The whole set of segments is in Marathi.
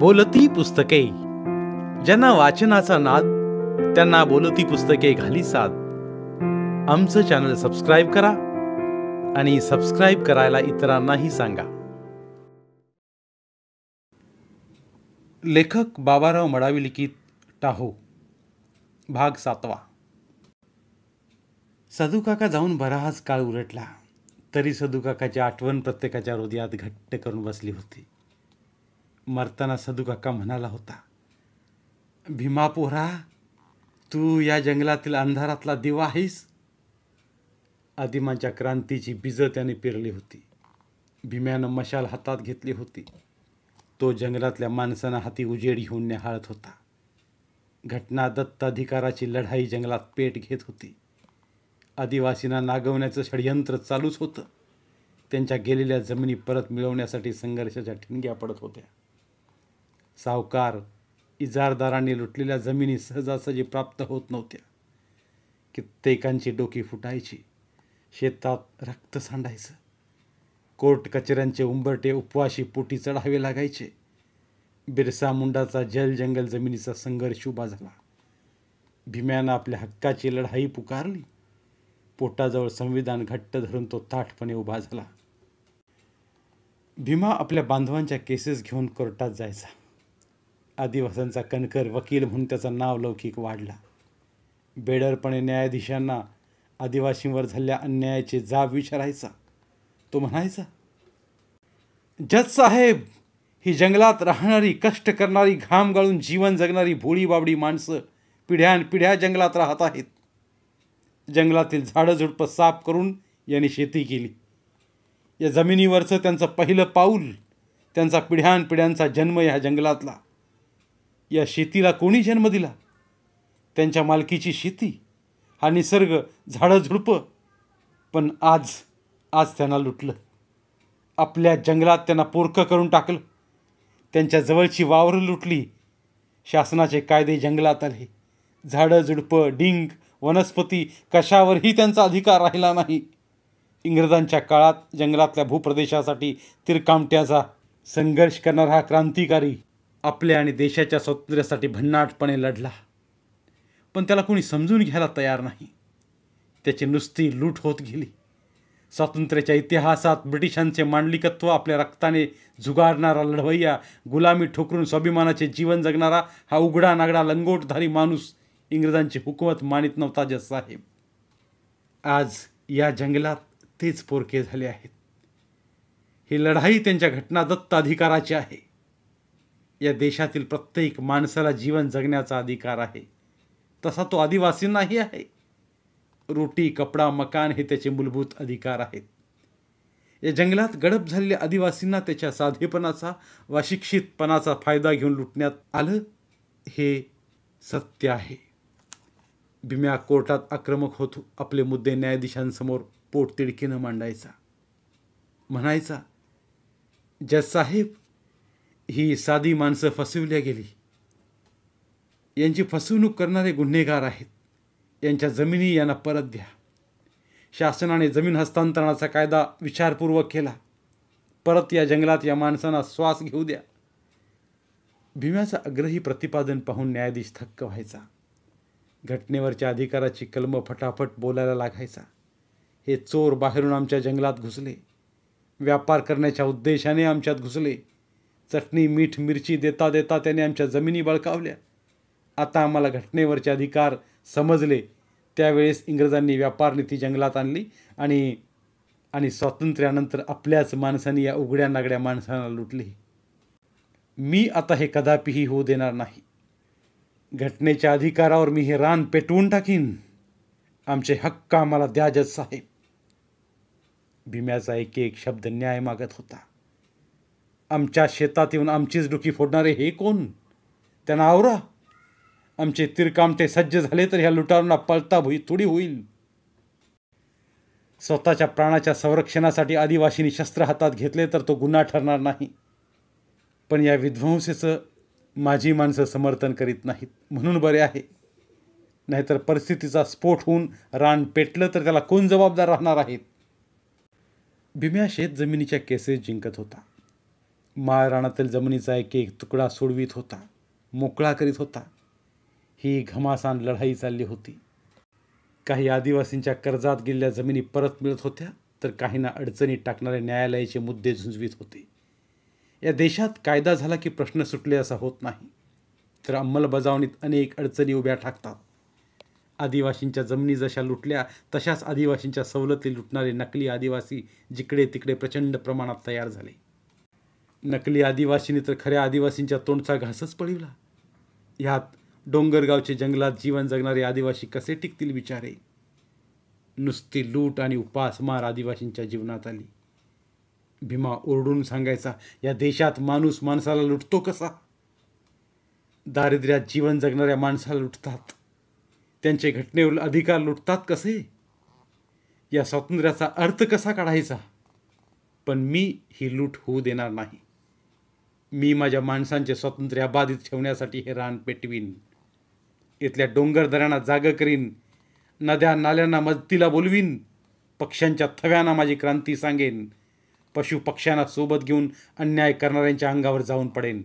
बोलती पुस्तके ज्यांना वाचनाचा नाद त्यांना बोलती पुस्तके घाली साथ आमचं चॅनल सबस्क्राईब करा आणि सबस्क्राईब करायला इतरांनाही सांगा लेखक बाबाराव मडावी लिखित टाहो भाग सातवा सदुकाका जाऊन बराच काळ उलटला तरी सदुकाकाची आठवण प्रत्येकाच्या हृदयात घट्ट करून बसली होती मरताना सदुकाका म्हणाला होता भीमापोरा तू या जंगलातील अंधारातला दिवा आहेस आदिमांच्या क्रांतीची बीजं त्याने पेरली होती भीम्यानं मशाल हातात घेतली होती तो जंगलातल्या माणसांना हाती उजेड घेऊन निहाळत होता घटना अधिकाराची लढाई जंगलात पेट घेत होती आदिवासींना नागवण्याचं षडयंत्र चालूच होतं त्यांच्या गेलेल्या जमिनी परत मिळवण्यासाठी संघर्षाच्या ठिणग्या पडत होत्या सावकार इजारदारांनी लुटलेल्या जमिनी सहजासहजी प्राप्त होत नव्हत्या कित्येकांची डोकी फुटायची शेतात रक्त सांडायचं कोर्ट कचऱ्यांचे उंबरटे उपवाशी पोटी चढावे लागायचे बिरसा मुंडाचा जल जंगल जमिनीचा संघर्ष उभा झाला भीम्यानं आपल्या हक्काची लढाई पुकारली पोटाजवळ संविधान घट्ट धरून तो ताठपणे उभा झाला भीमा आपल्या बांधवांच्या केसेस घेऊन कोर्टात जायचा आदिवासांचा कणकर वकील म्हणून त्याचा नाव लौकिक वाढला बेडरपणे न्यायाधीशांना आदिवासींवर झालेल्या अन्यायाचे जाब विचारायचा तो म्हणायचा जज साहेब ही जंगलात राहणारी कष्ट करणारी घाम गाळून जीवन जगणारी भोळी बाबडी माणसं पिढ्यान पिढ्या जंगलात राहत आहेत जंगलातील झाडं झुडपं साफ करून यांनी शेती केली या जमिनीवरचं त्यांचं पहिलं पाऊल त्यांचा पिढ्यान पिढ्यांचा जन्म ह्या जंगलातला या शेतीला कोणी जन्म दिला त्यांच्या मालकीची शेती हा निसर्ग झाडंझुडपं पण आज आज त्यांना लुटलं आपल्या जंगलात त्यांना पोरकं करून टाकलं त्यांच्या जवळची वावरं लुटली शासनाचे कायदे जंगलात आले झाडं झुडपं डिंग वनस्पती कशावरही त्यांचा अधिकार राहिला नाही इंग्रजांच्या काळात जंगलातल्या भूप्रदेशासाठी तिरकामट्याचा संघर्ष करणारा हा क्रांतिकारी आपल्या आणि देशाच्या स्वातंत्र्यासाठी भन्नाटपणे लढला पण त्याला कोणी समजून घ्यायला तयार नाही त्याची नुसती लूट होत गेली स्वातंत्र्याच्या इतिहासात ब्रिटिशांचे मांडलिकत्व आपल्या रक्ताने जुगारणारा लढवय्या गुलामी ठोकरून स्वाभिमानाचे जीवन जगणारा हा उघडा नागडा लंगोटधारी माणूस इंग्रजांची हुकूमत मानित नव्हता साहेब आज या जंगलात तेच पोरके झाले आहेत ही लढाई त्यांच्या घटनादत्त अधिकाराची आहे या देशातील प्रत्येक माणसाला जीवन जगण्याचा अधिकार आहे तसा तो आदिवासींनाही आहे रोटी कपडा मकान हे त्याचे मूलभूत अधिकार आहेत या जंगलात गडप झालेल्या आदिवासींना त्याच्या साधेपणाचा वा शिक्षितपणाचा फायदा घेऊन लुटण्यात आलं हे सत्य आहे बिम्या कोर्टात आक्रमक होतो आपले मुद्दे न्यायाधीशांसमोर पोटतिडकीनं मांडायचा म्हणायचा जज साहेब ही साधी माणसं फसविल्या गेली यांची फसवणूक करणारे गुन्हेगार आहेत यांच्या जमिनी यांना परत द्या शासनाने जमीन हस्तांतरणाचा कायदा विचारपूर्वक केला परत या जंगलात या माणसांना श्वास घेऊ द्या भीम्याचं अग्रही प्रतिपादन पाहून न्यायाधीश थक्क व्हायचा घटनेवरच्या अधिकाराची कलम फटाफट बोलायला लागायचा हे चोर बाहेरून आमच्या जंगलात घुसले व्यापार करण्याच्या उद्देशाने आमच्यात घुसले चटणी मीठ मिरची देता देता त्याने आमच्या जमिनी बळकावल्या आता आम्हाला घटनेवरचे अधिकार समजले त्यावेळेस इंग्रजांनी व्यापार नीती जंगलात आणली आणि आणि स्वातंत्र्यानंतर आपल्याच माणसाने या उघड्या नागड्या माणसांना लुटली मी आता हे कदापिही होऊ देणार नाही घटनेच्या अधिकारावर मी हे रान पेटवून टाकीन आमचे हक्क आम्हाला द्या साहेब भीम्याचा एक एक शब्द न्याय मागत होता आमच्या शेतात येऊन आमचीच डुकी फोडणारे हे कोण त्यांना आवरा आमचे तिरकामटे सज्ज झाले तर ह्या लुटारांना पळता भुई थोडी होईल स्वतःच्या प्राणाच्या संरक्षणासाठी आदिवासींनी शस्त्र हातात घेतले तर तो गुन्हा ठरणार नाही पण या विध्वंसेचं माझी माणसं समर्थन करीत नाहीत म्हणून बरे आहे नाहीतर परिस्थितीचा स्फोट होऊन रान पेटलं तर त्याला कोण जबाबदार राहणार आहेत भीम्या शेत जमिनीच्या केसेस जिंकत होता माळ जमिनीचा एक एक तुकडा सोडवीत होता मोकळा करीत होता ही घमासान लढाई चालली होती काही आदिवासींच्या कर्जात गेलेल्या जमिनी परत मिळत होत्या तर काहींना अडचणीत टाकणारे न्यायालयाचे मुद्दे झुंजवीत होते या देशात कायदा झाला की प्रश्न सुटले असा होत नाही तर अंमलबजावणीत अनेक अडचणी उभ्या ठाकतात आदिवासींच्या जमिनी जशा लुटल्या तशाच आदिवासींच्या सवलती लुटणारे नकली आदिवासी जिकडे तिकडे प्रचंड प्रमाणात तयार झाले नकली आदिवासीने तर खऱ्या आदिवासींच्या तोंडचा घासच पळविला ह्यात डोंगरगावचे जंगलात जीवन जगणारे आदिवासी कसे टिकतील विचारे नुसती लूट आणि उपासमार आदिवासींच्या जीवनात आली भीमा ओरडून सांगायचा या देशात माणूस माणसाला लुटतो कसा दारिद्र्यात जीवन जगणाऱ्या माणसाला लुटतात त्यांचे घटनेवर अधिकार लुटतात कसे या स्वातंत्र्याचा अर्थ कसा काढायचा पण मी ही लूट होऊ देणार नाही मी माझ्या माणसांचे स्वातंत्र्य अबाधित ठेवण्यासाठी हे रान पेटवीन इथल्या दऱ्यांना जागं करीन नद्या नाल्यांना मदतीला बोलवीन पक्ष्यांच्या थव्यांना माझी क्रांती सांगेन पशु पक्ष्यांना सोबत घेऊन अन्याय करणाऱ्यांच्या अंगावर जाऊन पडेन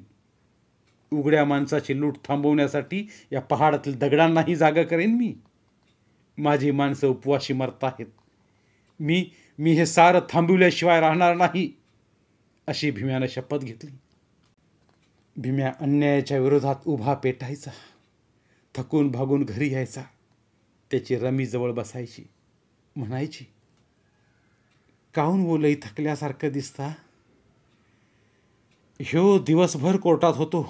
उघड्या माणसाची लूट थांबवण्यासाठी या पहाडातील दगडांनाही जागा करेन मी माझी माणसं उपवाशी मरत आहेत मी मी हे सारं थांबविल्याशिवाय राहणार नाही अशी भीम्यानं शपथ घेतली भीम्या अन्यायाच्या विरोधात उभा पेटायचा थकून भागून घरी यायचा त्याची रमी जवळ बसायची म्हणायची काहून बोलई थकल्यासारखं दिसता ह्यो दिवसभर कोर्टात होतो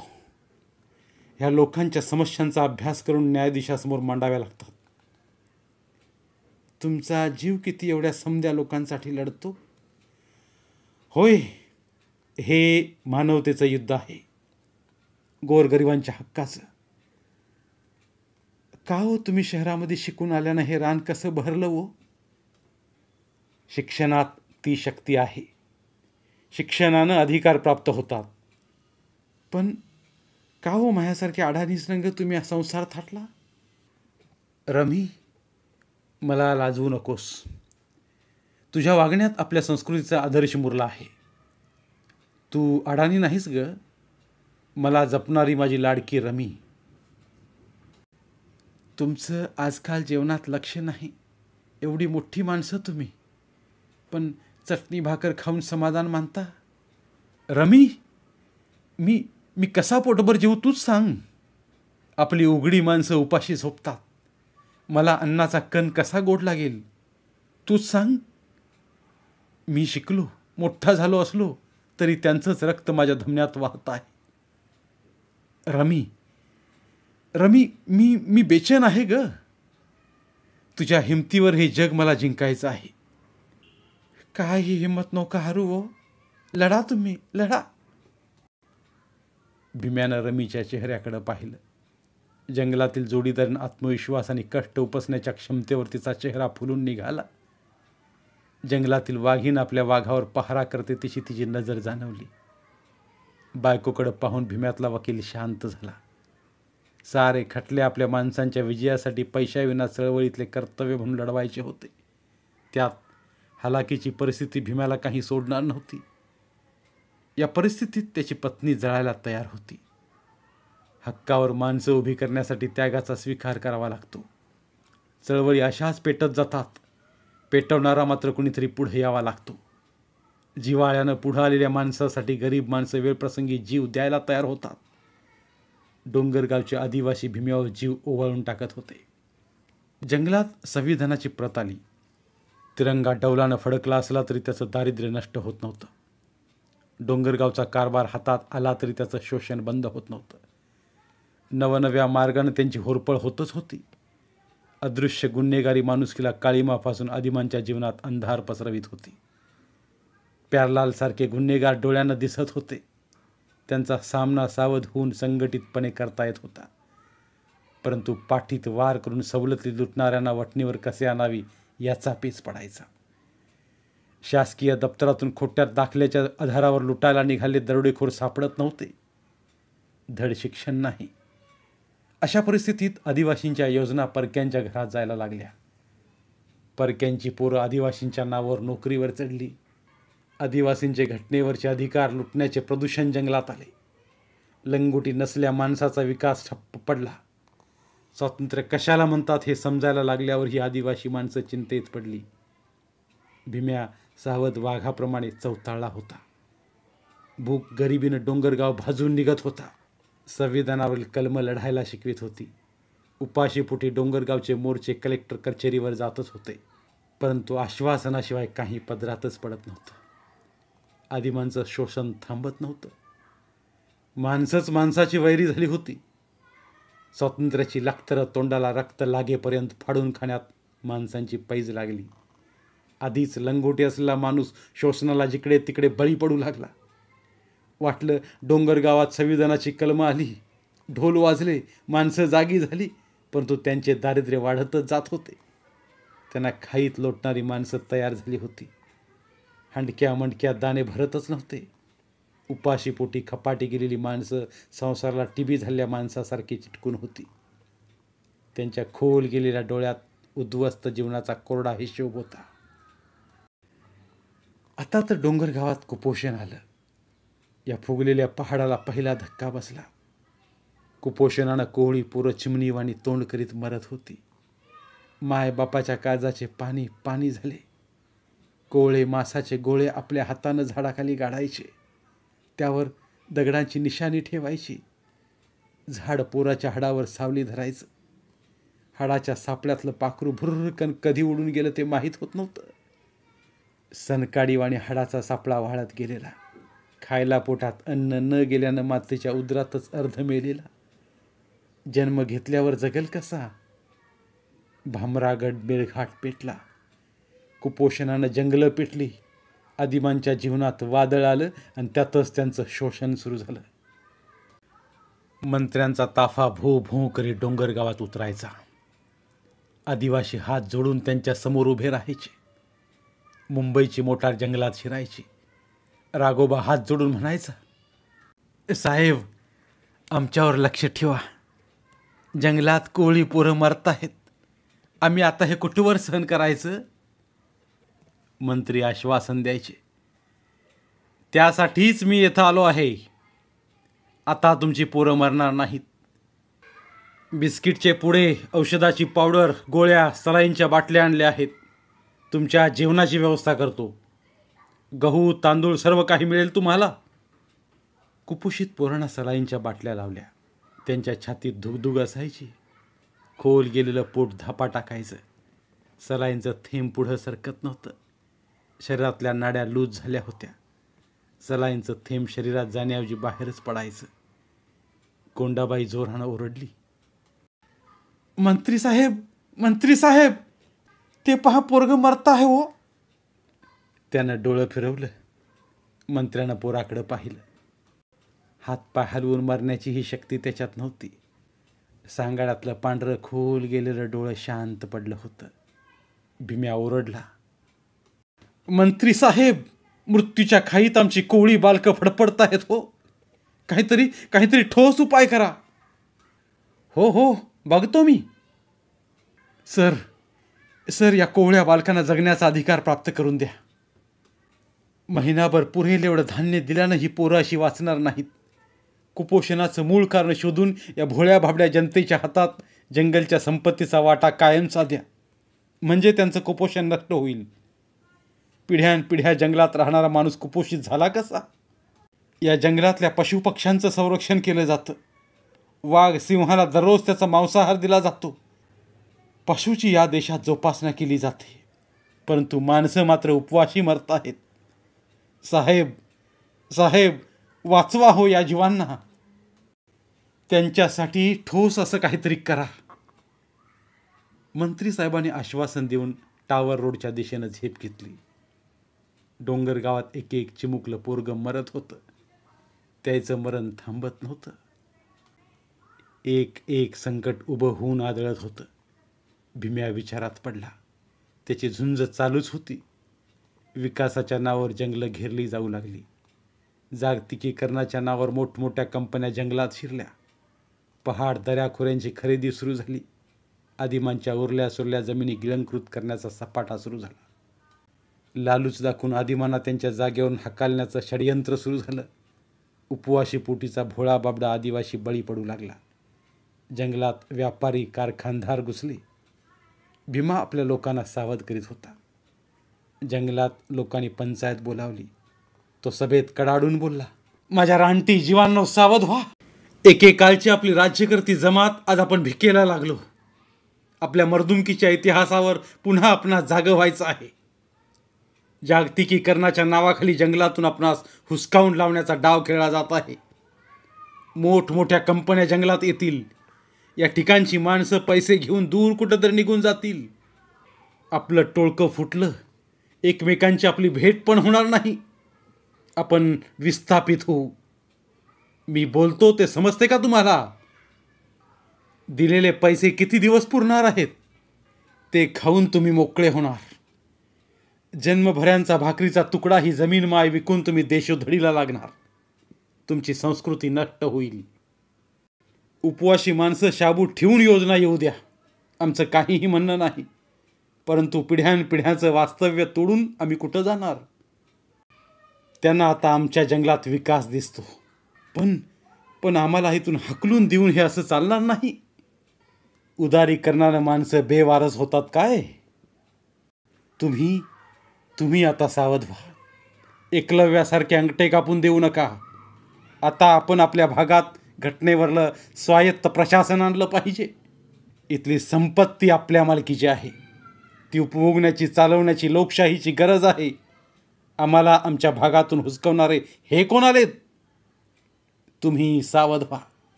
ह्या लोकांच्या समस्यांचा अभ्यास करून न्यायाधीशासमोर मांडाव्या लागतात तुमचा जीव किती एवढ्या समद्या लोकांसाठी लढतो होय हे मानवतेचं युद्ध आहे गोरगरिबांच्या हक्काचं का हो तुम्ही शहरामध्ये शिकून आल्यानं हे रान कसं भरलं हो शिक्षणात ती शक्ती आहे शिक्षणानं अधिकार प्राप्त होतात पण का हो माझ्यासारखे अडाणीस रंग तुम्ही हा संसार थाटला रमी मला लाजवू नकोस तुझ्या वागण्यात आपल्या संस्कृतीचा आदर्श मुरला आहे तू अडाणी नाहीस ग मला जपणारी माझी लाडकी रमी तुमचं आजकाल जेवणात लक्ष नाही एवढी मोठी माणसं तुम्ही पण चटणी भाकर खाऊन समाधान मानता रमी मी मी कसा पोटभर जेवू तूच सांग आपली उघडी माणसं उपाशी झोपतात मला अन्नाचा कण कसा गोड लागेल तूच सांग मी शिकलो मोठा झालो असलो तरी त्यांचंच रक्त माझ्या धमन्यात वाहत आहे रमी रमी मी मी बेचैन आहे ग तुझ्या हिमतीवर हे जग मला जिंकायचं आहे काही हिंमत नौका हरू हो. लढा तुम्ही लढा भीम्यानं रमीच्या चेहऱ्याकडं पाहिलं जंगलातील जोडीदारीन आत्मविश्वास आणि कष्ट उपसण्याच्या क्षमतेवर तिचा चेहरा फुलून निघाला जंगलातील वाघीन आपल्या वाघावर पहारा करते तिची तिची नजर जाणवली बायकोकडं पाहून भीम्यातला वकील शांत झाला सारे खटले आपल्या माणसांच्या विजयासाठी पैशाविना चळवळीतले कर्तव्य म्हणून लढवायचे होते त्यात हलाकीची परिस्थिती भीम्याला काही सोडणार नव्हती या परिस्थितीत त्याची पत्नी जळायला तयार होती हक्कावर माणसं उभी करण्यासाठी त्यागाचा स्वीकार करावा लागतो चळवळी अशाच पेटत जातात पेटवणारा मात्र कुणीतरी पुढे यावा लागतो जिवाळ्यानं पुढं आलेल्या माणसासाठी गरीब माणसं वेळप्रसंगी जीव द्यायला तयार होतात डोंगरगावचे आदिवासी भीम्यावर जीव ओवाळून टाकत होते जंगलात संविधानाची प्रत आली तिरंगा डौलानं फडकला असला तरी त्याचं दारिद्र्य नष्ट होत नव्हतं डोंगरगावचा कारभार हातात आला तरी त्याचं शोषण बंद होत नव्हतं नवनव्या मार्गानं त्यांची होरपळ होतच होती अदृश्य गुन्हेगारी माणुसकीला काळीमापासून आदिमांच्या जीवनात अंधार पसरवित होती प्यारलालसारखे गुन्हेगार डोळ्यांना दिसत होते त्यांचा सामना सावध होऊन संघटितपणे करता येत होता परंतु पाठीत वार करून सवलती लुटणाऱ्यांना वटणीवर कसे आणावी याचा पेच पडायचा शासकीय दप्तरातून खोट्यात दाखल्याच्या आधारावर लुटायला निघाले दरोडेखोर सापडत नव्हते धड शिक्षण नाही अशा परिस्थितीत आदिवासींच्या योजना परक्यांच्या घरात जायला लागल्या परक्यांची पोरं आदिवासींच्या नावावर नोकरीवर चढली आदिवासींचे घटनेवरचे अधिकार लुटण्याचे प्रदूषण जंगलात आले लंगोटी नसल्या माणसाचा विकास ठप्प पडला स्वातंत्र्य कशाला म्हणतात हे समजायला लागल्यावर ही आदिवासी माणसं चिंतेत पडली भीम्या सावध वाघाप्रमाणे चौताळला होता भूक गरिबीनं डोंगरगाव भाजून निघत होता संविधानावरील कलम लढायला शिकवित होती उपाशीपुटी डोंगरगावचे मोर्चे कलेक्टर कचेरीवर जातच होते परंतु आश्वासनाशिवाय काही पदरातच पडत नव्हतं आदिमांचं शोषण थांबत नव्हतं माणसंच माणसाची वैरी झाली होती स्वातंत्र्याची लखतरं तोंडाला रक्त लागेपर्यंत फाडून खाण्यात माणसांची पैज लागली आधीच लंगोटी असलेला माणूस शोषणाला जिकडे तिकडे बळी पडू लागला वाटलं डोंगरगावात संविधानाची कलम आली ढोल वाजले माणसं जागी झाली परंतु त्यांचे दारिद्र्य वाढतच जात होते त्यांना खाईत लोटणारी माणसं तयार झाली होती हंडक्या मंडक्या दाणे भरतच नव्हते उपाशीपोटी खपाटी गेलेली माणसं संसाराला टीबी झालेल्या माणसासारखी चिटकून होती त्यांच्या खोल गेलेल्या डोळ्यात उद्ध्वस्त जीवनाचा कोरडा हिशोब होता आता तर डोंगरगावात कुपोषण आलं या फुगलेल्या पहाडाला पहिला धक्का बसला कुपोषणानं कोहळी पुरं चिमणीवाणी तोंड करीत मरत होती मायबापाच्या काळजाचे पाणी पाणी झाले गोळे मासाचे गोळे आपल्या हातानं झाडाखाली गाडायचे त्यावर दगडांची निशाणी ठेवायची झाड पोराच्या हाडावर सावली धरायचं हाडाच्या सापड्यातलं पाखरू भुर्रकन कधी उडून गेलं ते माहीत होत नव्हतं सनकाडीवाणी हाडाचा सापळा वाळत गेलेला खायला पोटात अन्न न गेल्यानं मातेच्या उदरातच अर्ध मेलेला जन्म घेतल्यावर जगल कसा भामरागड मेळघाट पेटला कुपोषणानं जंगलं पिटली आदिमांच्या जीवनात वादळ आलं आणि त्यातच त्यांचं शोषण सुरू झालं मंत्र्यांचा ताफा भो भो करी गावात उतरायचा आदिवासी हात जोडून त्यांच्या समोर उभे राहायचे मुंबईची मोटार जंगलात शिरायची राघोबा हात जोडून म्हणायचा साहेब आमच्यावर लक्ष ठेवा जंगलात कोळी पोरं मरत आहेत आम्ही आता हे कुठवर सहन करायचं मंत्री आश्वासन द्यायचे त्यासाठीच मी येथं आलो आहे आता तुमची पोरं मरणार नाहीत बिस्किटचे पुडे औषधाची पावडर गोळ्या सलाईंच्या बाटल्या आणल्या आहेत तुमच्या जेवणाची व्यवस्था करतो गहू तांदूळ सर्व काही मिळेल तुम्हाला कुपोषित पोरांना सलाईंच्या बाटल्या लावल्या त्यांच्या छातीत धुगधुग असायची खोल गेलेलं पोट धापा टाकायचं सलाईंचं थेंब पुढं सरकत नव्हतं शरीरातल्या नाड्या लूज झाल्या होत्या सलाईंचं थेंब शरीरात जाण्याऐवजी बाहेरच पडायचं कोंडाबाई जोरानं ओरडली मंत्री साहेब मंत्री साहेब ते पहा पोरग मरता आहे हो त्यानं डोळं फिरवलं मंत्र्यानं पोराकडं पाहिलं हात पाय हलवून मरण्याची ही शक्ती त्याच्यात नव्हती सांगाड्यातलं पांढरं खोल गेलेलं डोळं शांत पडलं होतं भीम्या ओरडला मंत्री साहेब मृत्यूच्या खाईत आमची कोळी बालकं फडफडत आहेत हो काहीतरी काहीतरी ठोस उपाय करा हो हो बघतो मी सर सर या कोवळ्या बालकांना जगण्याचा अधिकार प्राप्त करून द्या महिनाभर पुरेल एवढं धान्य दिल्यानं ही पोरं अशी वाचणार नाहीत कुपोषणाचं मूळ कारण शोधून या भोळ्या भाबड्या जनतेच्या हातात जंगलच्या संपत्तीचा वाटा कायमचा द्या म्हणजे त्यांचं कुपोषण नष्ट होईल पिढ्यानपिढ्या जंगलात राहणारा माणूस कुपोषित झाला कसा या जंगलातल्या पशुपक्ष्यांचं संरक्षण केलं जातं वाघ सिंहाला दररोज त्याचा मांसाहार दिला जातो पशूची या देशात जोपासना केली जाते परंतु माणसं मात्र उपवाशी मरत आहेत साहेब साहेब वाचवा हो या जीवांना त्यांच्यासाठी ठोस असं काहीतरी करा मंत्री साहेबांनी आश्वासन देऊन टावर रोडच्या दिशेनं झेप घेतली डोंगर गावात एक एक चिमुकलं पोरग मरत होतं त्याचं मरण थांबत नव्हतं एक एक संकट उभं होऊन आदळत होतं भीम्या विचारात पडला त्याची झुंज चालूच होती विकासाच्या नावावर जंगलं घेरली जाऊ लागली जागतिकीकरणाच्या नावावर मोठमोठ्या कंपन्या जंगलात शिरल्या पहाड दऱ्याखोऱ्यांची खरेदी सुरू झाली आदिमांच्या उरल्या सुरल्या जमिनी गिळंकृत करण्याचा सपाटा सुरू झाला लालूच दाखवून आदिमाना त्यांच्या जागेवरून हकालण्याचं षडयंत्र सुरू झालं उपवाशी पोटीचा भोळा बाबडा आदिवासी बळी पडू लागला जंगलात व्यापारी कारखानदार घुसले भीमा आपल्या लोकांना सावध करीत होता जंगलात लोकांनी पंचायत बोलावली तो सभेत कडाडून बोलला माझ्या रानटी जीवांनो सावध व्हा एकेकाळची आपली राज्यकर्ती जमात आज आपण भिकेला लागलो आपल्या मर्दुमकीच्या इतिहासावर पुन्हा आपणास जागं व्हायचं आहे जागतिकीकरणाच्या नावाखाली जंगलातून आपणास हुसकावून लावण्याचा डाव खेळला जात आहे मोठमोठ्या कंपन्या जंगलात येतील या ठिकाणची माणसं पैसे घेऊन दूर कुठंतरी निघून जातील आपलं टोळकं फुटलं एकमेकांची आपली भेट पण होणार नाही आपण विस्थापित होऊ मी बोलतो ते समजते का तुम्हाला दिलेले पैसे किती दिवस पुरणार आहेत ते खाऊन तुम्ही मोकळे होणार जन्मभऱ्यांचा भाकरीचा तुकडा ही जमीन माय विकून तुम्ही देशोधडीला लागणार तुमची संस्कृती नष्ट होईल उपवाशी माणसं शाबू ठेवून योजना येऊ द्या आमचं काहीही म्हणणं नाही परंतु पिढ्यानपिढ्याचं वास्तव्य तोडून आम्ही कुठं जाणार त्यांना आता आमच्या जंगलात विकास दिसतो पण पण आम्हाला इथून हकलून देऊन हे असं चालणार नाही उदारी करणारं माणसं बेवारस होतात काय तुम्ही तुम्ही आता सावध व्हा एकलव्यासारखे अंगठे कापून देऊ नका आता आपण आपल्या भागात घटनेवरलं स्वायत्त प्रशासन आणलं पाहिजे इथली संपत्ती आपल्या मालकीची आहे ती उपभोगण्याची चालवण्याची लोकशाहीची गरज आहे आम्हाला आमच्या भागातून हुसकवणारे हे कोण आलेत तुम्ही सावध व्हा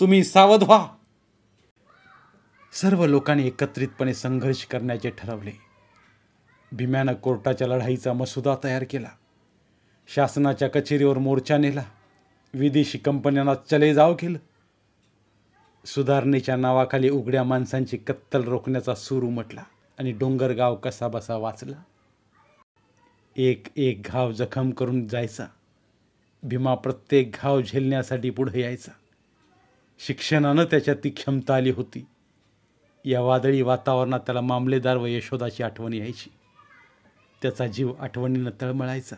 तुम्ही सावध व्हा सर्व लोकांनी एकत्रितपणे संघर्ष करण्याचे ठरवले भीम्यानं कोर्टाच्या लढाईचा मसुदा तयार केला शासनाच्या कचेरीवर मोर्चा नेला विदेशी कंपन्यांना चले जाव केलं सुधारणेच्या नावाखाली उघड्या माणसांची कत्तल रोखण्याचा सूर उमटला आणि डोंगरगाव बसा वाचला एक एक घाव जखम करून जायचा भीमा प्रत्येक घाव झेलण्यासाठी पुढे यायचा शिक्षणानं त्याच्यात ती क्षमता आली होती या वादळी वातावरणात त्याला मामलेदार व यशोदाची आठवण यायची त्याचा जीव आठवणीनं तळमळायचा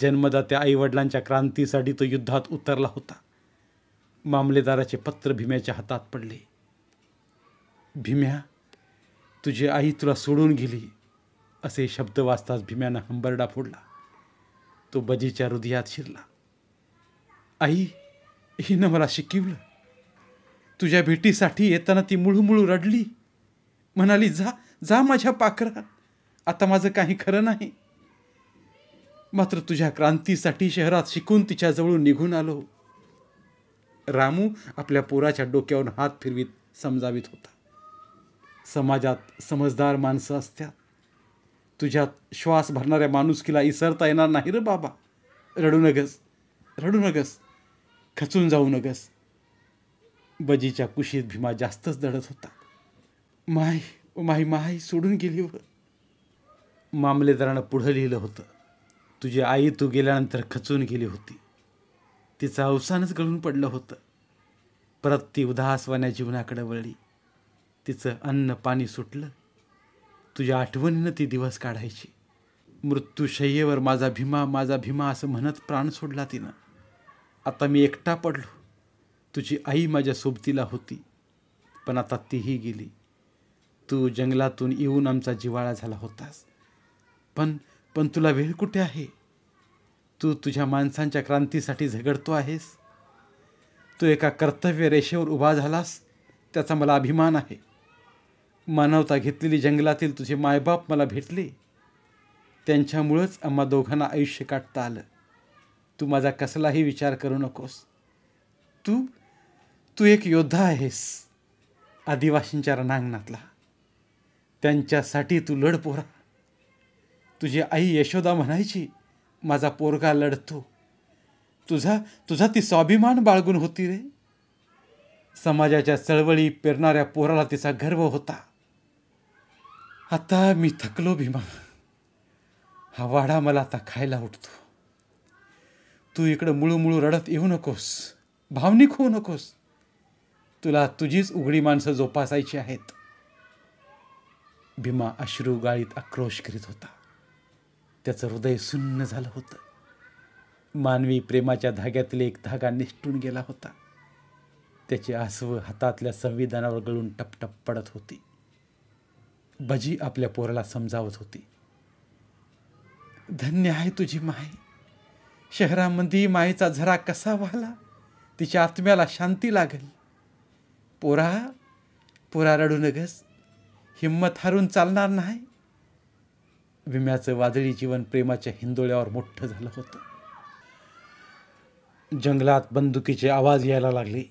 जन्मदात्या आईवडिलांच्या क्रांतीसाठी तो युद्धात उतरला होता मामलेदाराचे पत्र भीम्याच्या हातात पडले भीम्या तुझी आई तुला सोडून गेली असे शब्द वाचताच भीम्यानं हंबरडा फोडला तो बजीच्या हृदयात शिरला आई हिनं मला शिकवलं तुझ्या भेटीसाठी येताना ती मुळूमुळू रडली म्हणाली जा जा माझ्या पाखरात आता माझं काही खरं नाही मात्र तुझ्या क्रांतीसाठी शहरात शिकून तिच्याजवळून निघून आलो रामू आपल्या पोराच्या डोक्यावरून हात फिरवीत समजावीत होता समाजात समजदार माणसं असत्यात तुझ्यात श्वास भरणाऱ्या माणूसकीला इसरता येणार नाही रे बाबा रडू नगस रडू नगस खचून जाऊ नगस बजीच्या कुशीत भीमा जास्तच दडत होता माय माय माही सोडून गेली व मामलेदारानं पुढं लिहिलं होतं तुझी आई तू गेल्यानंतर खचून गेली होती तिचं अवसानच गळून पडलं होतं परत ती उदासवान्या जीवनाकडे वळली तिचं अन्न पाणी सुटलं तुझ्या आठवणीनं ती दिवस काढायची मृत्यूशय्येवर माझा भीमा माझा भीमा असं म्हणत प्राण सोडला तिनं आता मी एकटा पडलो तुझी आई माझ्या सोबतीला होती पण आता तीही गेली तू जंगलातून येऊन आमचा जिवाळा झाला होतास पण पण तुला वेळ कुठे आहे तू तुझ्या माणसांच्या क्रांतीसाठी झगडतो आहेस तू एका कर्तव्य रेषेवर उभा झालास त्याचा मला अभिमान आहे मानवता घेतलेली जंगलातील तुझे मायबाप मला भेटले त्यांच्यामुळंच आम्हा दोघांना आयुष्य काटता आलं तू माझा कसलाही विचार करू नकोस तू तू एक योद्धा आहेस आदिवासींच्या रणांगणातला त्यांच्यासाठी तू लढ पोरा तुझी आई यशोदा म्हणायची माझा पोरगा लढतो तुझा तुझा ती स्वाभिमान बाळगून होती रे समाजाच्या चळवळी पेरणाऱ्या पोराला तिचा गर्व होता आता मी थकलो भीमा हा वाडा मला आता खायला उठतो तू इकडं मुळूमुळू रडत येऊ नकोस भावनिक होऊ नकोस तुला तुझीच उघडी माणसं जोपासायची आहेत भीमा अश्रू गाळीत आक्रोश करीत होता त्याचं हृदय सुन्न झालं होतं मानवी प्रेमाच्या धाग्यातले एक धागा निष्ठून गेला होता त्याचे आसव हातातल्या संविधानावर गळून टपटप पडत होती बजी आपल्या पोराला समजावत होती धन्य आहे तुझी माय शहरामध्ये मायेचा झरा कसा वाहला तिच्या आत्म्याला शांती लागली पोरा पोरा रडू नगस हिंमत हारून चालणार नाही विम्याचं वादळी जीवन प्रेमाच्या हिंदोळ्यावर मोठं झालं होतं जंगलात बंदुकीचे आवाज यायला लागले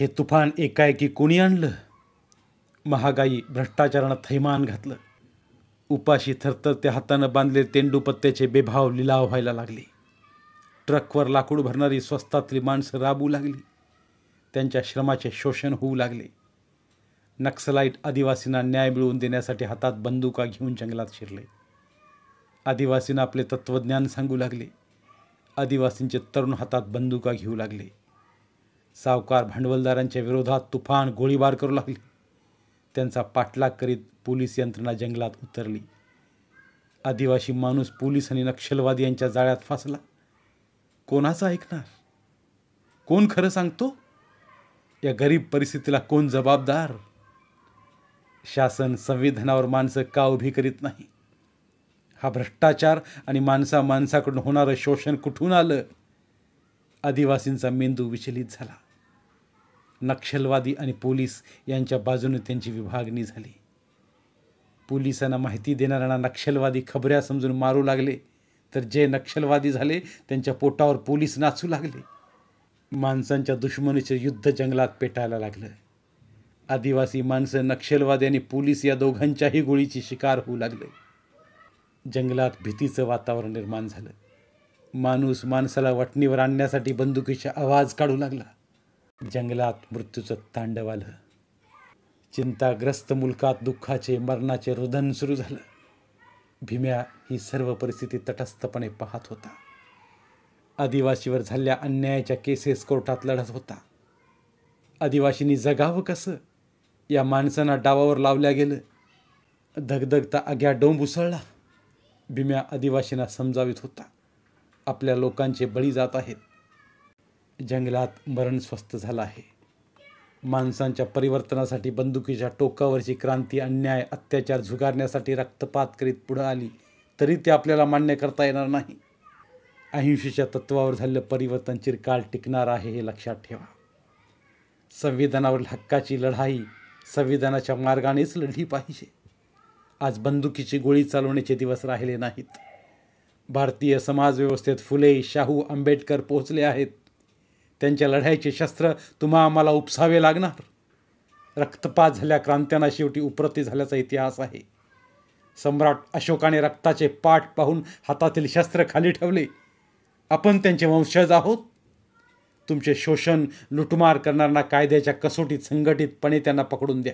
हे तुफान एकाएकी कोणी आणलं महागाई भ्रष्टाचारानं थैमान घातलं उपाशी थरथर त्या हातानं बांधले तेंडूपत्त्याचे बेभाव लिलाव व्हायला लागले ट्रकवर लाकूड भरणारी स्वस्तातली माणसं राबू लागली त्यांच्या श्रमाचे शोषण होऊ लागले नक्सलाईट आदिवासींना न्याय मिळवून देण्यासाठी हातात बंदुका घेऊन जंगलात शिरले आदिवासींना आपले तत्त्वज्ञान सांगू लागले आदिवासींचे तरुण हातात बंदुका घेऊ लागले सावकार भांडवलदारांच्या विरोधात तुफान गोळीबार करू लागले त्यांचा पाठलाग करीत पोलीस यंत्रणा जंगलात उतरली आदिवासी माणूस पोलीस आणि नक्षलवादी यांच्या जाळ्यात फासला कोणाचं ऐकणार कोण खरं सांगतो या गरीब परिस्थितीला कोण जबाबदार शासन संविधानावर माणसं का उभी करीत नाही हा भ्रष्टाचार आणि माणसा माणसाकडून होणारं शोषण कुठून आलं आदिवासींचा मेंदू विचलित झाला नक्षलवादी आणि पोलीस यांच्या बाजूने त्यांची विभागणी झाली पोलिसांना माहिती देणाऱ्यांना नक्षलवादी खबऱ्या समजून मारू लागले तर जे नक्षलवादी झाले त्यांच्या पोटावर पोलीस नाचू लागले माणसांच्या दुश्मनीचे युद्ध जंगलात पेटायला लागलं आदिवासी माणसं नक्षलवादी आणि पोलीस या दोघांच्याही गोळीची शिकार होऊ लागले जंगलात भीतीचं वातावरण निर्माण झालं माणूस माणसाला वटणीवर आणण्यासाठी बंदुकीचा आवाज काढू लागला जंगलात मृत्यूचं तांडव आलं चिंताग्रस्त मुलकात दुःखाचे मरणाचे रुदन सुरू झालं भीम्या ही सर्व परिस्थिती तटस्थपणे पाहत होता आदिवासीवर झाल्या अन्यायाच्या केसेस कोर्टात लढत होता आदिवासींनी जगावं कसं या माणसांना डावावर लावल्या गेलं धगधगता अग्या डोंब उसळला बिम्या आदिवासींना समजावित होता आपल्या लोकांचे बळी जात आहेत जंगलात मरण स्वस्त झालं आहे माणसांच्या परिवर्तनासाठी बंदुकीच्या टोकावरची क्रांती अन्याय अत्याचार झुगारण्यासाठी रक्तपात करीत पुढं आली तरी ते आपल्याला मान्य करता येणार नाही अहिंसेच्या तत्वावर झालेलं परिवर्तन चिरकाल टिकणार आहे हे लक्षात ठेवा संविधानावरील हक्काची लढाई संविधानाच्या मार्गानेच लढली पाहिजे आज बंदुकीची गोळी चालवण्याचे दिवस राहिले नाहीत भारतीय समाजव्यवस्थेत फुले शाहू आंबेडकर पोहोचले आहेत त्यांच्या लढाईचे शस्त्र तुम्हा आम्हाला उपसावे लागणार रक्तपात झाल्या क्रांत्यांना शेवटी उपरती झाल्याचा इतिहास आहे सम्राट अशोकाने रक्ताचे पाठ पाहून हातातील शस्त्र खाली ठेवले आपण त्यांचे वंशज आहोत तुमचे शोषण लुटमार करणाऱ्यांना कायद्याच्या कसोटीत संघटितपणे त्यांना पकडून द्या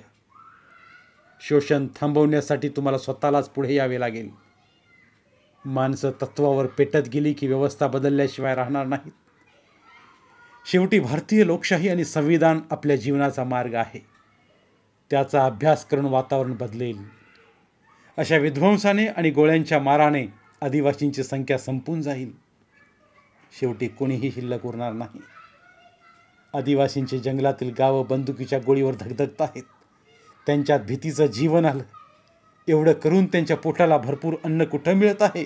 शोषण थांबवण्यासाठी तुम्हाला स्वतःलाच पुढे यावे लागेल माणसं तत्वावर पेटत गेली की व्यवस्था बदलल्याशिवाय राहणार नाहीत शेवटी भारतीय लोकशाही आणि संविधान आपल्या जीवनाचा मार्ग आहे त्याचा अभ्यास करून वातावरण बदलेल अशा विध्वंसाने आणि गोळ्यांच्या माराने आदिवासींची संख्या संपून जाईल शेवटी कोणीही हिल्लक उरणार नाही आदिवासींचे जंगलातील गावं बंदुकीच्या गोळीवर धगधगत आहेत त्यांच्यात भीतीचं जीवन आलं एवढं करून त्यांच्या पोटाला भरपूर अन्न कुठं मिळत आहे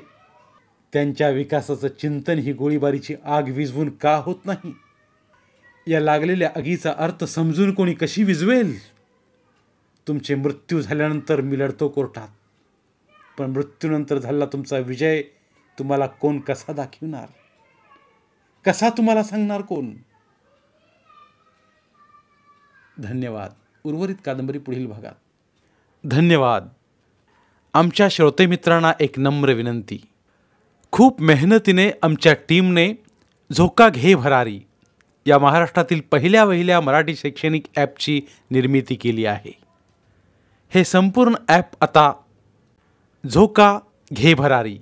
त्यांच्या विकासाचं चिंतन ही गोळीबारीची आग विजवून का होत नाही या लागलेल्या आगीचा अर्थ समजून कोणी कशी विजवेल तुमचे मृत्यू झाल्यानंतर मी लढतो कोर्टात पण मृत्यूनंतर झाला तुमचा विजय तुम्हाला कोण कसा दाखवणार कसा तुम्हाला सांगणार कोण धन्यवाद उर्वरित कादंबरी पुढील भागात धन्यवाद आमच्या श्रोतेमित्रांना एक नम्र विनंती खूप मेहनतीने आमच्या टीमने झोका घे भरारी या महाराष्ट्रातील पहिल्या वहिल्या मराठी शैक्षणिक ॲपची निर्मिती केली आहे हे संपूर्ण ॲप आता झोका घे भरारी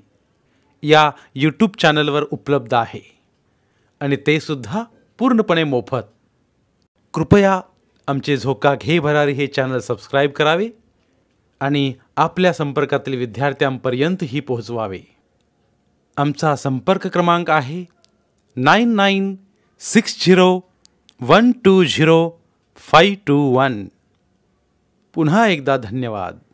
या यूट्यूब चॅनलवर उपलब्ध आहे आणि ते सुद्धा पूर्णपणे मोफत कृपया आमचे झोका घे भरारी हे चॅनल सबस्क्राईब करावे आणि आपल्या संपर्कातील विद्यार्थ्यांपर्यंतही पोहोचवावे आमचा संपर्क क्रमांक आहे nine nine six zero one two zero five two one पुन्हा एकदा धन्यवाद